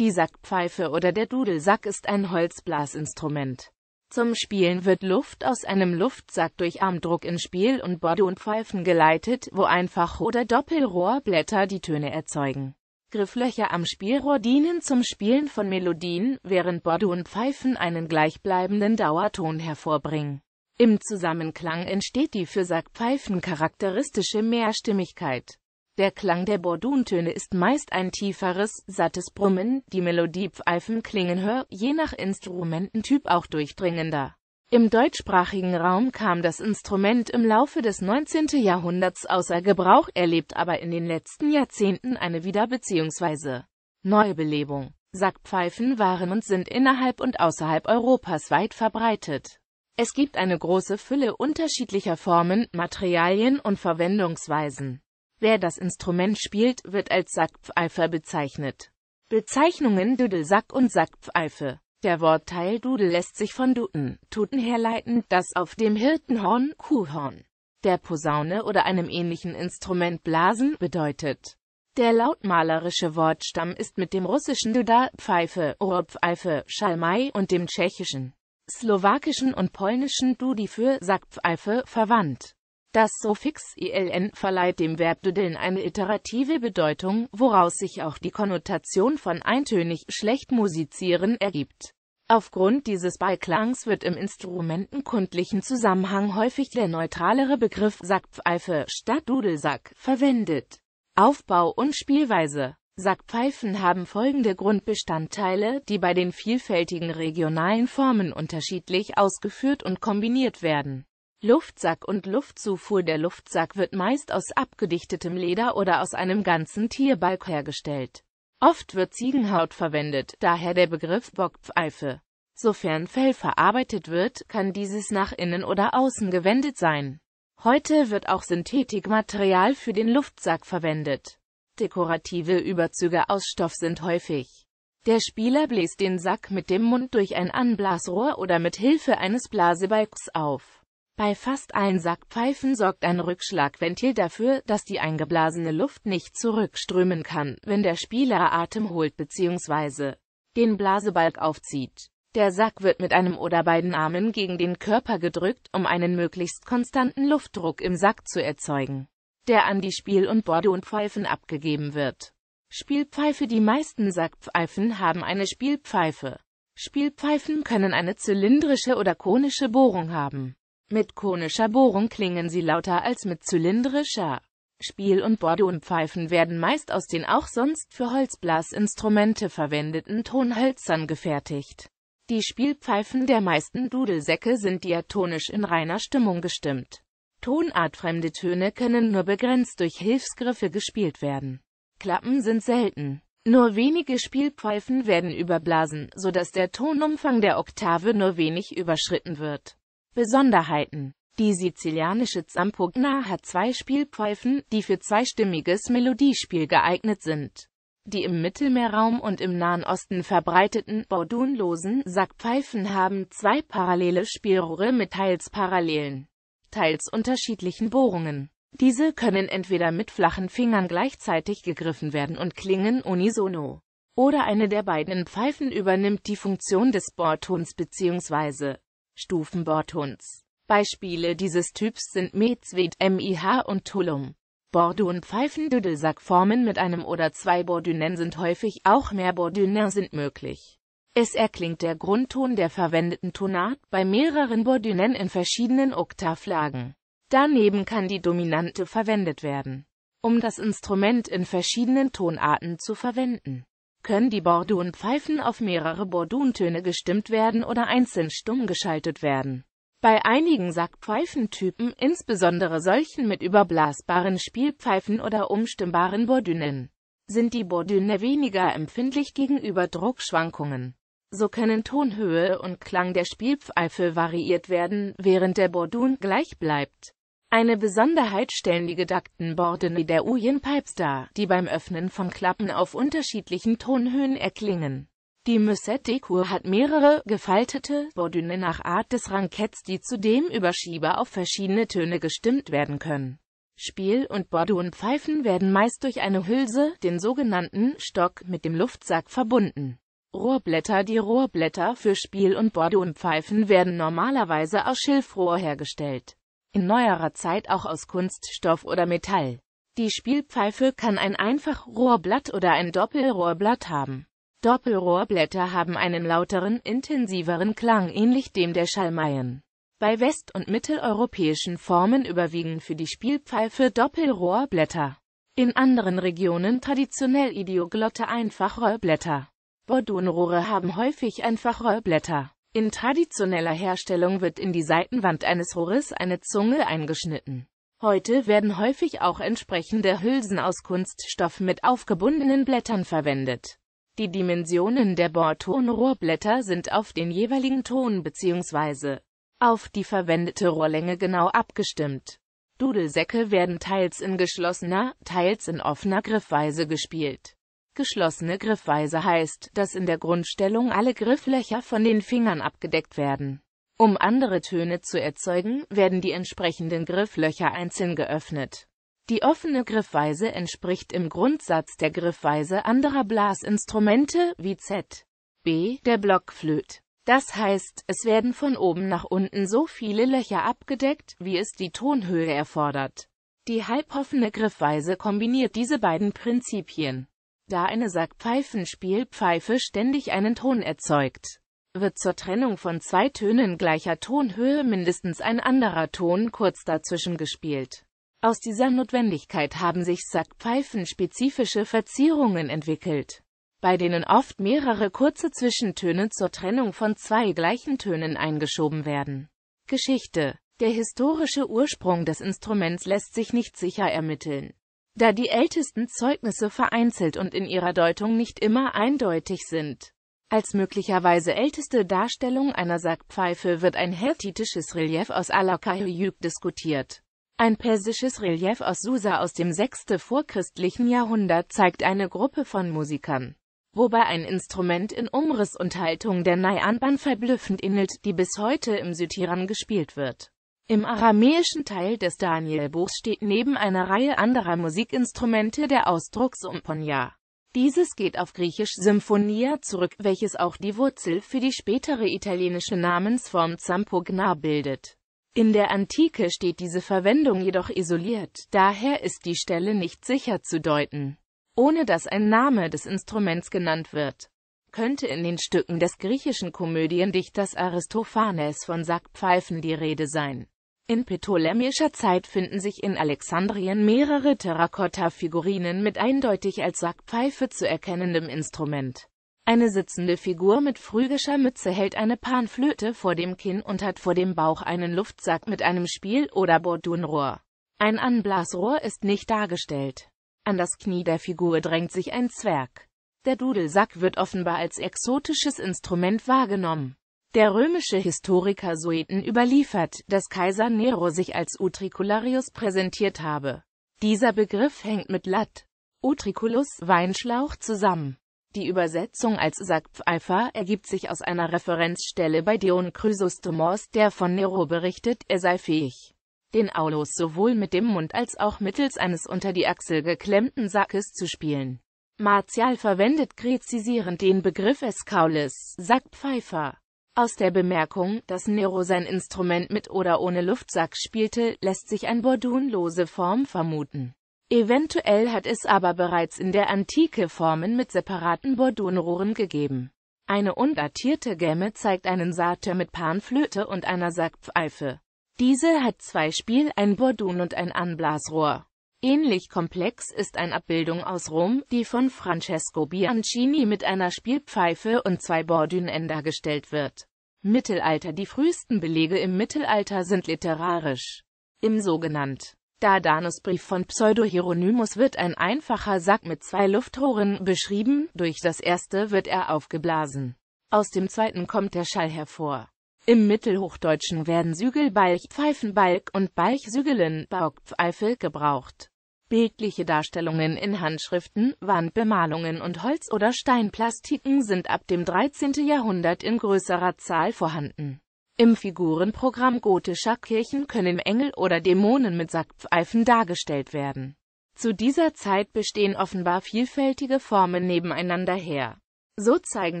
Die Sackpfeife oder der Dudelsack ist ein Holzblasinstrument. Zum Spielen wird Luft aus einem Luftsack durch Armdruck in Spiel- und Borde und Pfeifen geleitet, wo Einfach- oder Doppelrohrblätter die Töne erzeugen. Grifflöcher am Spielrohr dienen zum Spielen von Melodien, während Borde und Pfeifen einen gleichbleibenden Dauerton hervorbringen. Im Zusammenklang entsteht die für Sackpfeifen charakteristische Mehrstimmigkeit. Der Klang der Borduntöne ist meist ein tieferes, sattes Brummen, die Melodie pfeifen klingen höher, je nach Instrumententyp auch durchdringender. Im deutschsprachigen Raum kam das Instrument im Laufe des 19. Jahrhunderts außer Gebrauch, erlebt aber in den letzten Jahrzehnten eine Wieder- bzw. Neubelebung. Sackpfeifen waren und sind innerhalb und außerhalb Europas weit verbreitet. Es gibt eine große Fülle unterschiedlicher Formen, Materialien und Verwendungsweisen. Wer das Instrument spielt, wird als Sackpfeifer bezeichnet. Bezeichnungen Dudelsack und Sackpfeife Der Wortteil Dudel lässt sich von Duten, Tuten herleiten, das auf dem Hirtenhorn, Kuhhorn, der Posaune oder einem ähnlichen Instrument Blasen bedeutet. Der lautmalerische Wortstamm ist mit dem russischen Duda, Pfeife, Ohrpfeife, Schalmei und dem tschechischen, slowakischen und polnischen Dudi für Sackpfeife verwandt. Das Suffix -iln e verleiht dem Verb dudeln eine iterative Bedeutung, woraus sich auch die Konnotation von eintönig, schlecht musizieren ergibt. Aufgrund dieses Beiklangs wird im instrumentenkundlichen Zusammenhang häufig der neutralere Begriff Sackpfeife statt Dudelsack verwendet. Aufbau und Spielweise Sackpfeifen haben folgende Grundbestandteile, die bei den vielfältigen regionalen Formen unterschiedlich ausgeführt und kombiniert werden Luftsack und Luftzufuhr Der Luftsack wird meist aus abgedichtetem Leder oder aus einem ganzen Tierbalg hergestellt. Oft wird Ziegenhaut verwendet, daher der Begriff Bockpfeife. Sofern Fell verarbeitet wird, kann dieses nach innen oder außen gewendet sein. Heute wird auch Synthetikmaterial für den Luftsack verwendet. Dekorative Überzüge aus Stoff sind häufig. Der Spieler bläst den Sack mit dem Mund durch ein Anblasrohr oder mit Hilfe eines Blasebalgs auf. Bei fast allen Sackpfeifen sorgt ein Rückschlagventil dafür, dass die eingeblasene Luft nicht zurückströmen kann, wenn der Spieler Atem holt bzw. den Blasebalg aufzieht. Der Sack wird mit einem oder beiden Armen gegen den Körper gedrückt, um einen möglichst konstanten Luftdruck im Sack zu erzeugen, der an die Spiel- und Bordeaux-Pfeifen abgegeben wird. Spielpfeife Die meisten Sackpfeifen haben eine Spielpfeife. Spielpfeifen können eine zylindrische oder konische Bohrung haben. Mit konischer Bohrung klingen sie lauter als mit zylindrischer. Spiel- und Bordonpfeifen werden meist aus den auch sonst für Holzblasinstrumente verwendeten Tonhölzern gefertigt. Die Spielpfeifen der meisten Dudelsäcke sind diatonisch in reiner Stimmung gestimmt. Tonartfremde Töne können nur begrenzt durch Hilfsgriffe gespielt werden. Klappen sind selten. Nur wenige Spielpfeifen werden überblasen, sodass der Tonumfang der Oktave nur wenig überschritten wird. Besonderheiten Die sizilianische Zampugna hat zwei Spielpfeifen, die für zweistimmiges Melodiespiel geeignet sind. Die im Mittelmeerraum und im Nahen Osten verbreiteten baudunlosen Sackpfeifen haben zwei parallele Spielrohre mit teils parallelen, teils unterschiedlichen Bohrungen. Diese können entweder mit flachen Fingern gleichzeitig gegriffen werden und klingen unisono, oder eine der beiden Pfeifen übernimmt die Funktion des Bohrtons bzw. Stufenbordhunds. Beispiele dieses Typs sind Mezwed, MIH und Tulum. Bordun Pfeifendüdelsackformen mit einem oder zwei Bordünen sind häufig, auch mehr Bordünen sind möglich. Es erklingt der Grundton der verwendeten Tonart bei mehreren Bordünen in verschiedenen Oktavlagen. Daneben kann die Dominante verwendet werden, um das Instrument in verschiedenen Tonarten zu verwenden können die Bordunpfeifen auf mehrere Bordun-Töne gestimmt werden oder einzeln stumm geschaltet werden. Bei einigen Sackpfeifentypen, insbesondere solchen mit überblasbaren Spielpfeifen oder umstimmbaren Bordünen, sind die Bordüne weniger empfindlich gegenüber Druckschwankungen. So können Tonhöhe und Klang der Spielpfeife variiert werden, während der Bordun gleich bleibt. Eine Besonderheit stellen die gedackten Gedankenborden der Uyen Pipes dar, die beim Öffnen von Klappen auf unterschiedlichen Tonhöhen erklingen. Die Musette-Kur hat mehrere, gefaltete Bordüne nach Art des Ranketts, die zudem über Schieber auf verschiedene Töne gestimmt werden können. Spiel- und Bordunpfeifen werden meist durch eine Hülse, den sogenannten Stock, mit dem Luftsack verbunden. Rohrblätter Die Rohrblätter für Spiel- und Bordunpfeifen werden normalerweise aus Schilfrohr hergestellt in neuerer Zeit auch aus Kunststoff oder Metall. Die Spielpfeife kann ein Einfachrohrblatt oder ein Doppelrohrblatt haben. Doppelrohrblätter haben einen lauteren, intensiveren Klang ähnlich dem der Schalmeien. Bei west- und mitteleuropäischen Formen überwiegen für die Spielpfeife Doppelrohrblätter. In anderen Regionen traditionell idioglotte Einfachrohrblätter. Bordonrohre haben häufig Einfachrohrblätter. In traditioneller Herstellung wird in die Seitenwand eines Rohres eine Zunge eingeschnitten. Heute werden häufig auch entsprechende Hülsen aus Kunststoff mit aufgebundenen Blättern verwendet. Die Dimensionen der Bohrtonrohrblätter sind auf den jeweiligen Ton bzw. auf die verwendete Rohrlänge genau abgestimmt. Dudelsäcke werden teils in geschlossener, teils in offener Griffweise gespielt. Geschlossene Griffweise heißt, dass in der Grundstellung alle Grifflöcher von den Fingern abgedeckt werden. Um andere Töne zu erzeugen, werden die entsprechenden Grifflöcher einzeln geöffnet. Die offene Griffweise entspricht im Grundsatz der Griffweise anderer Blasinstrumente, wie Z. B. der Blockflöte. Das heißt, es werden von oben nach unten so viele Löcher abgedeckt, wie es die Tonhöhe erfordert. Die halboffene Griffweise kombiniert diese beiden Prinzipien. Da eine Sackpfeifenspielpfeife ständig einen Ton erzeugt, wird zur Trennung von zwei Tönen gleicher Tonhöhe mindestens ein anderer Ton kurz dazwischen gespielt. Aus dieser Notwendigkeit haben sich Sackpfeifen spezifische Verzierungen entwickelt, bei denen oft mehrere kurze Zwischentöne zur Trennung von zwei gleichen Tönen eingeschoben werden. Geschichte Der historische Ursprung des Instruments lässt sich nicht sicher ermitteln da die ältesten Zeugnisse vereinzelt und in ihrer Deutung nicht immer eindeutig sind. Als möglicherweise älteste Darstellung einer Sackpfeife wird ein hethitisches Relief aus Alakayuyuk diskutiert. Ein persisches Relief aus Susa aus dem 6. vorchristlichen Jahrhundert zeigt eine Gruppe von Musikern, wobei ein Instrument in Umriss und Haltung der Nayanban verblüffend ähnelt, die bis heute im Südhiran gespielt wird. Im aramäischen Teil des Danielbuchs steht neben einer Reihe anderer Musikinstrumente der Ausdruck Symphonia. Dieses geht auf griechisch Symphonia zurück, welches auch die Wurzel für die spätere italienische Namensform Zampogna bildet. In der Antike steht diese Verwendung jedoch isoliert, daher ist die Stelle nicht sicher zu deuten. Ohne dass ein Name des Instruments genannt wird, könnte in den Stücken des griechischen Komödiendichters Aristophanes von Sackpfeifen die Rede sein. In ptolemäischer Zeit finden sich in Alexandrien mehrere Terrakotta-Figurinen mit eindeutig als Sackpfeife zu erkennendem Instrument. Eine sitzende Figur mit phrygischer Mütze hält eine Panflöte vor dem Kinn und hat vor dem Bauch einen Luftsack mit einem Spiel- oder Bordunrohr. Ein Anblasrohr ist nicht dargestellt. An das Knie der Figur drängt sich ein Zwerg. Der Dudelsack wird offenbar als exotisches Instrument wahrgenommen. Der römische Historiker Sueten überliefert, dass Kaiser Nero sich als Utricularius präsentiert habe. Dieser Begriff hängt mit Lat. Utriculus, Weinschlauch zusammen. Die Übersetzung als Sackpfeifer ergibt sich aus einer Referenzstelle bei Dion Chrysostomos, der von Nero berichtet, er sei fähig, den Aulus sowohl mit dem Mund als auch mittels eines unter die Achsel geklemmten Sackes zu spielen. Martial verwendet präzisierend den Begriff Escaulis, Sackpfeifer. Aus der Bemerkung, dass Nero sein Instrument mit oder ohne Luftsack spielte, lässt sich eine bordunlose Form vermuten. Eventuell hat es aber bereits in der Antike Formen mit separaten Bordunrohren gegeben. Eine undatierte Gemme zeigt einen Satyr mit Panflöte und einer Sackpfeife. Diese hat zwei Spiel, ein Bordun und ein Anblasrohr. Ähnlich komplex ist eine Abbildung aus Rom, die von Francesco Bianchini mit einer Spielpfeife und zwei Bordünen dargestellt wird. Mittelalter Die frühesten Belege im Mittelalter sind literarisch. Im sogenannten Dardanusbrief von Pseudo-Hieronymus wird ein einfacher Sack mit zwei Luftrohren beschrieben, durch das erste wird er aufgeblasen. Aus dem zweiten kommt der Schall hervor. Im Mittelhochdeutschen werden Sügelbalch, Pfeifenbalg und Balchsügelen, Baugpfeife gebraucht. Bildliche Darstellungen in Handschriften, Wandbemalungen und Holz- oder Steinplastiken sind ab dem 13. Jahrhundert in größerer Zahl vorhanden. Im Figurenprogramm gotischer Kirchen können Engel oder Dämonen mit Sackpfeifen dargestellt werden. Zu dieser Zeit bestehen offenbar vielfältige Formen nebeneinander her. So zeigen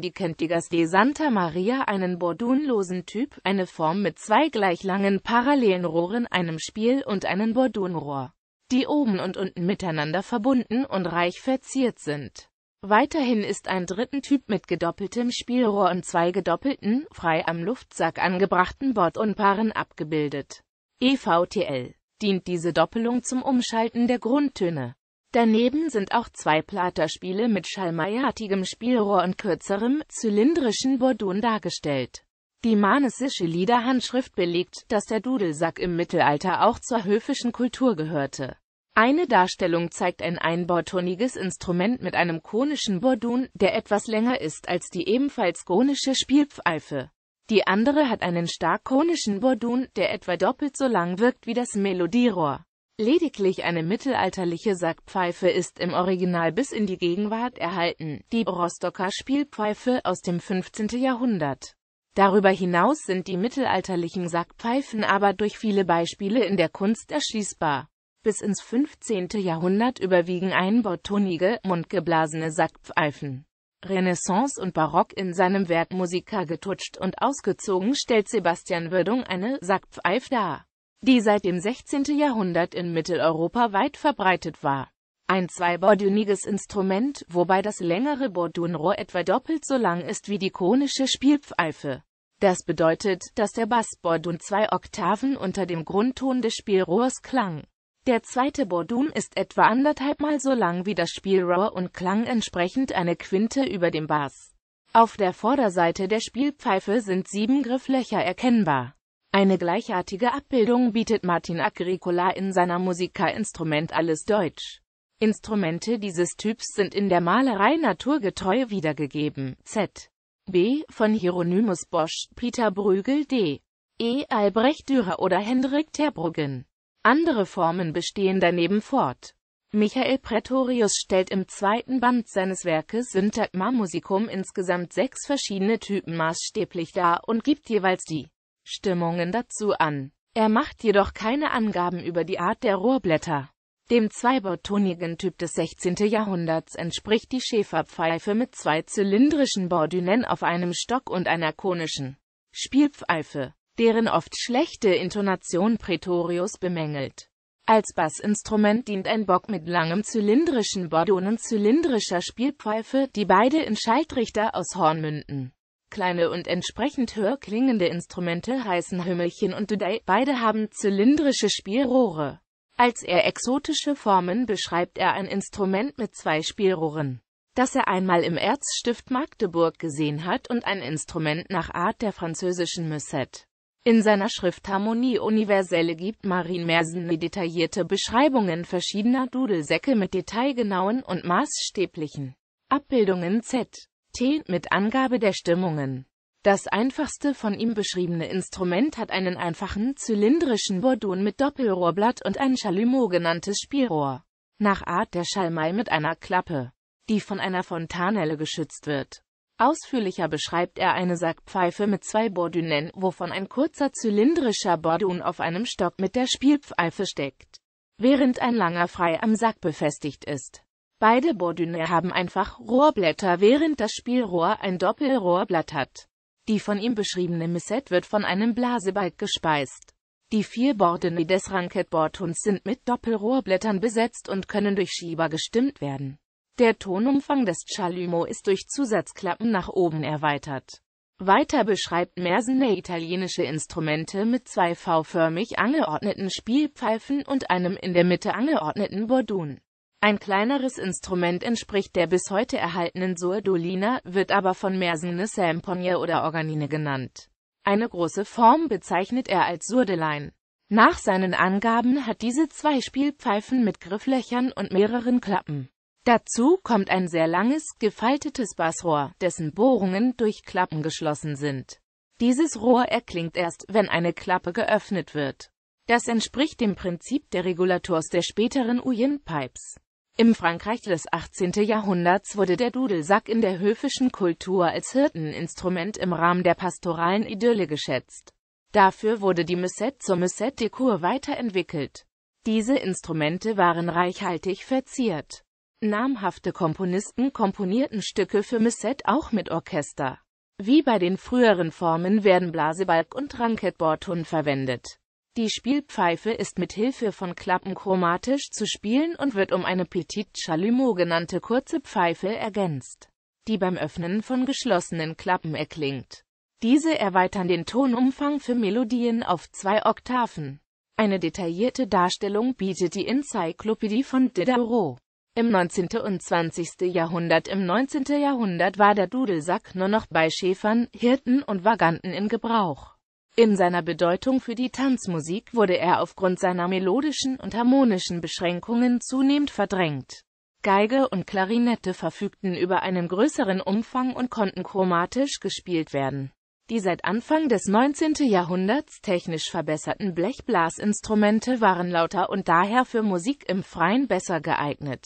die Kentigers de Santa Maria einen bordunlosen Typ, eine Form mit zwei gleich langen parallelen Rohren, einem Spiel und einem Bordunrohr die oben und unten miteinander verbunden und reich verziert sind. Weiterhin ist ein dritten Typ mit gedoppeltem Spielrohr und zwei gedoppelten, frei am Luftsack angebrachten Bordunpaaren abgebildet. EVTL dient diese Doppelung zum Umschalten der Grundtöne. Daneben sind auch zwei Platerspiele mit schalmeiartigem Spielrohr und kürzerem, zylindrischen Bordun dargestellt. Die manessische Liederhandschrift belegt, dass der Dudelsack im Mittelalter auch zur höfischen Kultur gehörte. Eine Darstellung zeigt ein einbautoniges Instrument mit einem konischen Bordun, der etwas länger ist als die ebenfalls konische Spielpfeife. Die andere hat einen stark konischen Bordun, der etwa doppelt so lang wirkt wie das Melodierohr. Lediglich eine mittelalterliche Sackpfeife ist im Original bis in die Gegenwart erhalten, die Rostocker Spielpfeife aus dem 15. Jahrhundert. Darüber hinaus sind die mittelalterlichen Sackpfeifen aber durch viele Beispiele in der Kunst erschließbar. Bis ins 15. Jahrhundert überwiegen einbautonige, mundgeblasene Sackpfeifen. Renaissance und Barock in seinem Werk Musica getutscht und ausgezogen stellt Sebastian Würdung eine Sackpfeif dar, die seit dem 16. Jahrhundert in Mitteleuropa weit verbreitet war. Ein zweibordüniges Instrument, wobei das längere Bordunrohr etwa doppelt so lang ist wie die konische Spielpfeife. Das bedeutet, dass der Bassbordun zwei Oktaven unter dem Grundton des Spielrohrs klang. Der zweite Bordun ist etwa anderthalbmal so lang wie das Spielrohr und klang entsprechend eine Quinte über dem Bass. Auf der Vorderseite der Spielpfeife sind sieben Grifflöcher erkennbar. Eine gleichartige Abbildung bietet Martin Agricola in seiner Musica Instrument alles Deutsch. Instrumente dieses Typs sind in der Malerei naturgetreu wiedergegeben. Z. B. von Hieronymus Bosch, Peter Brügel D. E. Albrecht Dürer oder Hendrik Terbruggen. Andere Formen bestehen daneben fort. Michael Praetorius stellt im zweiten Band seines Werkes Syntagma Musicum insgesamt sechs verschiedene Typen maßstäblich dar und gibt jeweils die Stimmungen dazu an. Er macht jedoch keine Angaben über die Art der Rohrblätter. Dem zweibautonigen Typ des 16. Jahrhunderts entspricht die Schäferpfeife mit zwei zylindrischen Bordünen auf einem Stock und einer konischen Spielpfeife deren oft schlechte Intonation Pretorius bemängelt. Als Bassinstrument dient ein Bock mit langem zylindrischen Bordon und zylindrischer Spielpfeife, die beide in Schaltrichter aus Horn münden. Kleine und entsprechend höher klingende Instrumente heißen Hümmelchen und Dudei, beide haben zylindrische Spielrohre. Als er exotische Formen beschreibt er ein Instrument mit zwei Spielrohren, das er einmal im Erzstift Magdeburg gesehen hat und ein Instrument nach Art der französischen Musette. In seiner Schrift Harmonie universelle gibt Marin Mersenne detaillierte Beschreibungen verschiedener Dudelsäcke mit detailgenauen und maßstäblichen Abbildungen z. T mit Angabe der Stimmungen. Das einfachste von ihm beschriebene Instrument hat einen einfachen zylindrischen Bordun mit Doppelrohrblatt und ein Chalumeau genanntes Spielrohr, nach Art der Schalmei mit einer Klappe, die von einer Fontanelle geschützt wird. Ausführlicher beschreibt er eine Sackpfeife mit zwei Bordünen, wovon ein kurzer zylindrischer Bordun auf einem Stock mit der Spielpfeife steckt, während ein langer frei am Sack befestigt ist. Beide Bordüne haben einfach Rohrblätter, während das Spielrohr ein Doppelrohrblatt hat. Die von ihm beschriebene Missette wird von einem Blasebalg gespeist. Die vier Bordüne des ranket bordhuns sind mit Doppelrohrblättern besetzt und können durch Schieber gestimmt werden. Der Tonumfang des Chalumeau ist durch Zusatzklappen nach oben erweitert. Weiter beschreibt Mersenne italienische Instrumente mit zwei V-förmig angeordneten Spielpfeifen und einem in der Mitte angeordneten Bordun. Ein kleineres Instrument entspricht der bis heute erhaltenen Suerdolina, wird aber von Mersenne Sampogne oder Organine genannt. Eine große Form bezeichnet er als Surdelein. Nach seinen Angaben hat diese zwei Spielpfeifen mit Grifflöchern und mehreren Klappen. Dazu kommt ein sehr langes, gefaltetes Bassrohr, dessen Bohrungen durch Klappen geschlossen sind. Dieses Rohr erklingt erst, wenn eine Klappe geöffnet wird. Das entspricht dem Prinzip der Regulators der späteren Uyin-Pipes. Im Frankreich des 18. Jahrhunderts wurde der Dudelsack in der höfischen Kultur als Hirteninstrument im Rahmen der pastoralen Idylle geschätzt. Dafür wurde die Musette zur Musette de Cour weiterentwickelt. Diese Instrumente waren reichhaltig verziert. Namhafte Komponisten komponierten Stücke für Messett auch mit Orchester. Wie bei den früheren Formen werden Blasebalg und Ranketborton verwendet. Die Spielpfeife ist mit Hilfe von Klappen chromatisch zu spielen und wird um eine Petite Chalumeau genannte kurze Pfeife ergänzt, die beim Öffnen von geschlossenen Klappen erklingt. Diese erweitern den Tonumfang für Melodien auf zwei Oktaven. Eine detaillierte Darstellung bietet die Enzyklopädie von Diderot. Im 19. und 20. Jahrhundert Im 19. Jahrhundert war der Dudelsack nur noch bei Schäfern, Hirten und Vaganten in Gebrauch. In seiner Bedeutung für die Tanzmusik wurde er aufgrund seiner melodischen und harmonischen Beschränkungen zunehmend verdrängt. Geige und Klarinette verfügten über einen größeren Umfang und konnten chromatisch gespielt werden die seit Anfang des 19. Jahrhunderts technisch verbesserten Blechblasinstrumente waren lauter und daher für Musik im Freien besser geeignet.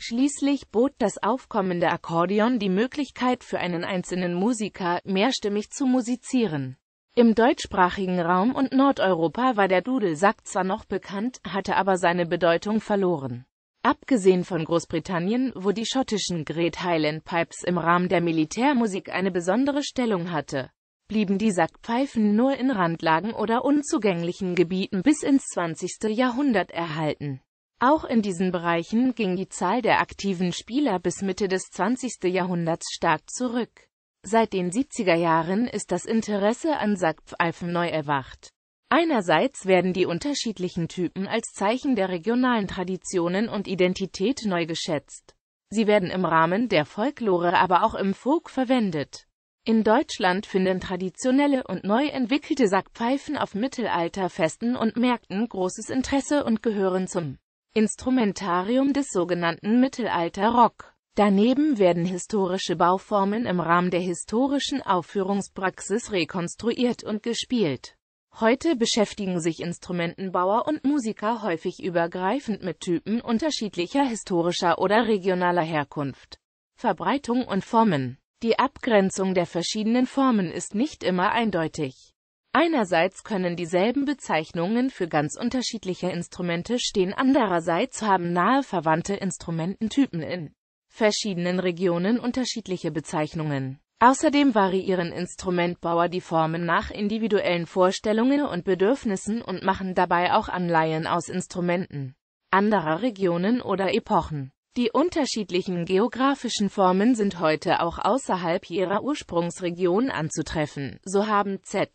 Schließlich bot das aufkommende Akkordeon die Möglichkeit für einen einzelnen Musiker, mehrstimmig zu musizieren. Im deutschsprachigen Raum und Nordeuropa war der Dudelsack zwar noch bekannt, hatte aber seine Bedeutung verloren. Abgesehen von Großbritannien, wo die schottischen Great Highland Pipes im Rahmen der Militärmusik eine besondere Stellung hatte, blieben die Sackpfeifen nur in Randlagen oder unzugänglichen Gebieten bis ins 20. Jahrhundert erhalten. Auch in diesen Bereichen ging die Zahl der aktiven Spieler bis Mitte des 20. Jahrhunderts stark zurück. Seit den 70er Jahren ist das Interesse an Sackpfeifen neu erwacht. Einerseits werden die unterschiedlichen Typen als Zeichen der regionalen Traditionen und Identität neu geschätzt. Sie werden im Rahmen der Folklore aber auch im Folk verwendet. In Deutschland finden traditionelle und neu entwickelte Sackpfeifen auf Mittelalterfesten und Märkten großes Interesse und gehören zum Instrumentarium des sogenannten Mittelalter-Rock. Daneben werden historische Bauformen im Rahmen der historischen Aufführungspraxis rekonstruiert und gespielt. Heute beschäftigen sich Instrumentenbauer und Musiker häufig übergreifend mit Typen unterschiedlicher historischer oder regionaler Herkunft, Verbreitung und Formen. Die Abgrenzung der verschiedenen Formen ist nicht immer eindeutig. Einerseits können dieselben Bezeichnungen für ganz unterschiedliche Instrumente stehen, andererseits haben nahe verwandte Instrumententypen in verschiedenen Regionen unterschiedliche Bezeichnungen. Außerdem variieren Instrumentbauer die Formen nach individuellen Vorstellungen und Bedürfnissen und machen dabei auch Anleihen aus Instrumenten anderer Regionen oder Epochen. Die unterschiedlichen geografischen Formen sind heute auch außerhalb ihrer Ursprungsregion anzutreffen. So haben Z.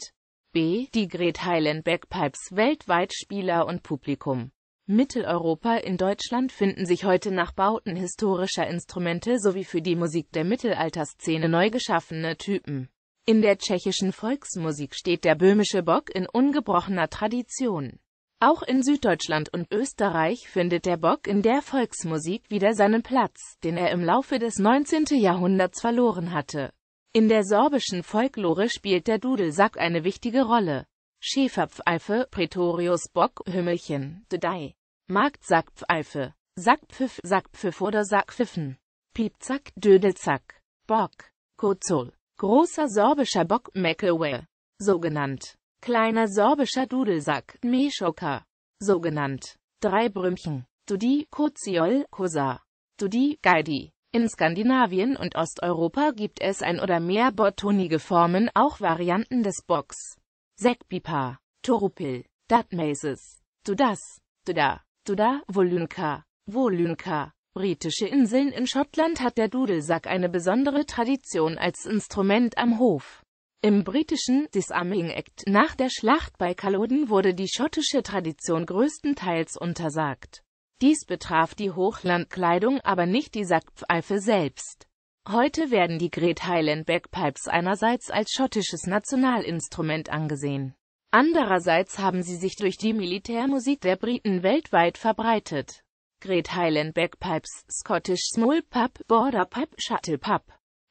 B. Die Great Highland Bagpipes weltweit Spieler und Publikum. Mitteleuropa in Deutschland finden sich heute nach Bauten historischer Instrumente sowie für die Musik der Mittelalterszene neu geschaffene Typen. In der tschechischen Volksmusik steht der böhmische Bock in ungebrochener Tradition. Auch in Süddeutschland und Österreich findet der Bock in der Volksmusik wieder seinen Platz, den er im Laufe des 19. Jahrhunderts verloren hatte. In der sorbischen Folklore spielt der Dudelsack eine wichtige Rolle. Schäferpfeife, Bock, Hümmelchen, Dedei, Marktsackpfeife, Sackpfiff, Sackpfiff oder Sackpfiffen, Piepzack, Dödelzack, Bock, Kurzol, großer sorbischer Bock, Mecklewehr, so genannt. Kleiner sorbischer Dudelsack, Meschocker, so genannt. Drei Brümchen, Dudi, Koziol, Kosa, Dudi, Gaidi. In Skandinavien und Osteuropa gibt es ein oder mehr bottonige Formen, auch Varianten des Box. Sekpipa, Torupil, Datmeses, Dudas, Duda, Duda, Volunka, Volunka. Britische Inseln in Schottland hat der Dudelsack eine besondere Tradition als Instrument am Hof. Im britischen Disarming Act nach der Schlacht bei Culloden wurde die schottische Tradition größtenteils untersagt. Dies betraf die Hochlandkleidung, aber nicht die Sackpfeife selbst. Heute werden die Great Highland Bagpipes einerseits als schottisches Nationalinstrument angesehen. Andererseits haben sie sich durch die Militärmusik der Briten weltweit verbreitet. Great Highland Bagpipes, Scottish Small Pub, Border Pub, Shuttle Pub,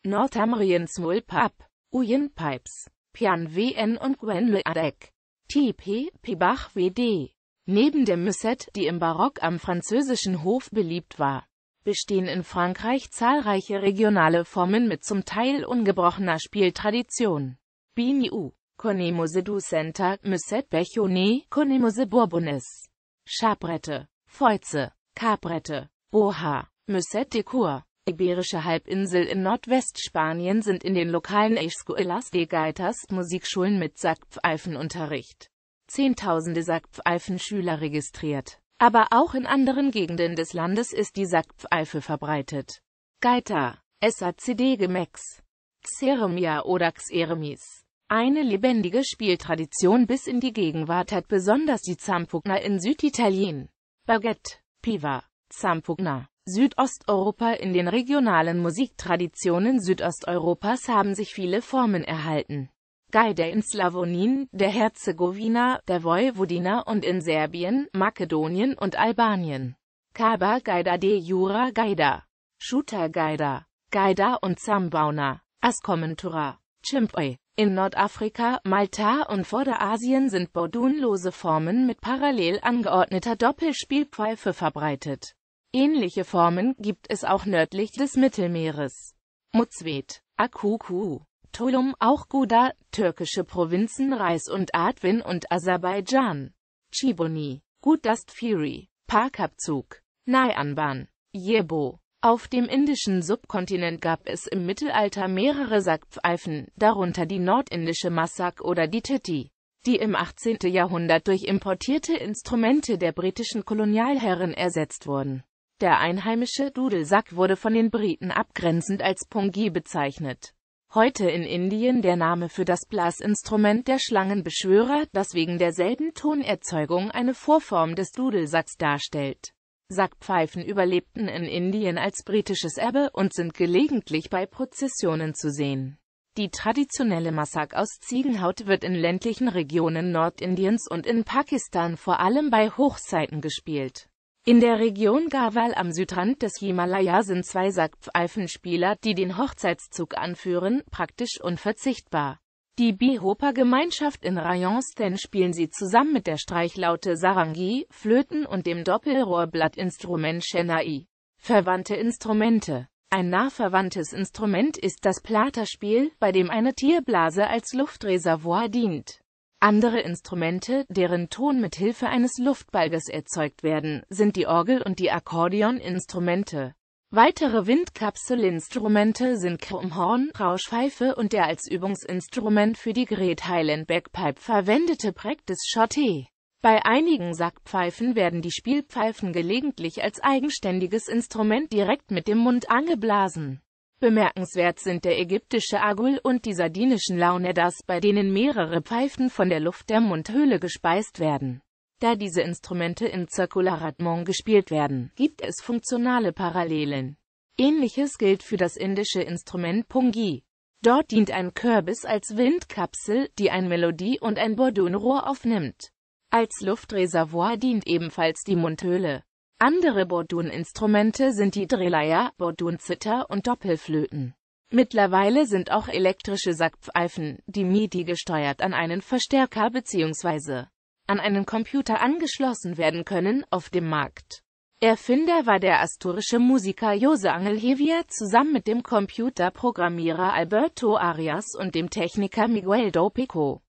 Northumbrian Small Pub Uyen Pipes, Pian WN und Gwen Le Adek. T.P. Pibach W.D. Neben der Musette, die im Barock am französischen Hof beliebt war, bestehen in Frankreich zahlreiche regionale Formen mit zum Teil ungebrochener Spieltradition. Bini U, Conemose du Center, Musette Bechonnet, Conemose Bourbonis, Schabrette, Feuze, Cabrette, Boha, Musette de Cour, Iberische Halbinsel in Nordwestspanien sind in den lokalen Escuelas de Gaitas Musikschulen mit Sackpfeifenunterricht Zehntausende Sackpfeifenschüler registriert. Aber auch in anderen Gegenden des Landes ist die Sackpfeife verbreitet. Gaita, SACD Gemex, Xeremia oder Xeremis. Eine lebendige Spieltradition bis in die Gegenwart hat besonders die Zampugna in Süditalien. Baguette, Piva, Zampugna, Südosteuropa In den regionalen Musiktraditionen Südosteuropas haben sich viele Formen erhalten. Gajda in Slawonien, der Herzegowina, der Vojvodina und in Serbien, Makedonien und Albanien. Kaba Gaida de Jura Gaida, Shooter Gaida, Gaida und Zambauna, Askomentura, Chimpoi. In Nordafrika, Malta und Vorderasien sind Bordunlose Formen mit parallel angeordneter Doppelspielpfeife verbreitet. Ähnliche Formen gibt es auch nördlich des Mittelmeeres. Muzvet, Akuku, Tulum, auch Guda, türkische Provinzen Reis und Adwin und Aserbaidschan. Chiboni, Fury, Parkabzug, Nayanban, Yebo. Auf dem indischen Subkontinent gab es im Mittelalter mehrere Sackpfeifen, darunter die nordindische Massak oder die Titti die im 18. Jahrhundert durch importierte Instrumente der britischen Kolonialherren ersetzt wurden der einheimische Dudelsack wurde von den Briten abgrenzend als Pungi bezeichnet. Heute in Indien der Name für das Blasinstrument der Schlangenbeschwörer, das wegen derselben Tonerzeugung eine Vorform des Dudelsacks darstellt. Sackpfeifen überlebten in Indien als britisches Erbe und sind gelegentlich bei Prozessionen zu sehen. Die traditionelle Massak aus Ziegenhaut wird in ländlichen Regionen Nordindiens und in Pakistan vor allem bei Hochzeiten gespielt in der Region Gawal am Südrand des Himalaya sind zwei Sackpfeifenspieler, die den Hochzeitszug anführen, praktisch unverzichtbar. Die Bihopa-Gemeinschaft in Rayonsten spielen sie zusammen mit der Streichlaute Sarangi, Flöten und dem Doppelrohrblattinstrument Shenai. Verwandte Instrumente Ein nah verwandtes Instrument ist das Platerspiel, bei dem eine Tierblase als Luftreservoir dient. Andere Instrumente, deren Ton mit Hilfe eines Luftbalges erzeugt werden, sind die Orgel und die Akkordeoninstrumente. Weitere Windkapselinstrumente sind Krummhorn, Rauschpfeife und der als Übungsinstrument für die Great Highland Backpipe verwendete Practice Shotty. Bei einigen Sackpfeifen werden die Spielpfeifen gelegentlich als eigenständiges Instrument direkt mit dem Mund angeblasen. Bemerkenswert sind der ägyptische Agul und die sardinischen Launedas, bei denen mehrere Pfeifen von der Luft der Mundhöhle gespeist werden. Da diese Instrumente in Circularatmon gespielt werden, gibt es funktionale Parallelen. Ähnliches gilt für das indische Instrument Pungi. Dort dient ein Kürbis als Windkapsel, die ein Melodie- und ein Bordunrohr aufnimmt. Als Luftreservoir dient ebenfalls die Mundhöhle. Andere Bordun-Instrumente sind die Drehleier, bordun zitter und Doppelflöten. Mittlerweile sind auch elektrische Sackpfeifen, die MIDI gesteuert an einen Verstärker bzw. an einen Computer angeschlossen werden können, auf dem Markt. Erfinder war der asturische Musiker Jose Angel Hevier zusammen mit dem Computerprogrammierer Alberto Arias und dem Techniker Miguel Dopico.